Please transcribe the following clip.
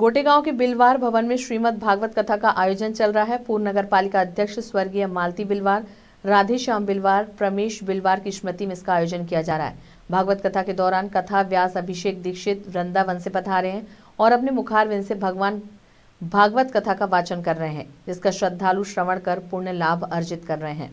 गोटेगांव के बिलवार भवन में श्रीमद भागवत कथा का आयोजन चल रहा है पूर्व नगर पालिका अध्यक्ष स्वर्गीय मालती बिलवार राधेश्याम बिलवार प्रमेश बिलवार की स्मृति में इसका आयोजन किया जा रहा है भागवत कथा के दौरान कथा व्यास अभिषेक दीक्षित वृंदावन से पधारे हैं और अपने मुखार से भगवान भागवत कथा का वाचन कर रहे हैं जिसका श्रद्धालु श्रवण कर पुण्य लाभ अर्जित कर रहे हैं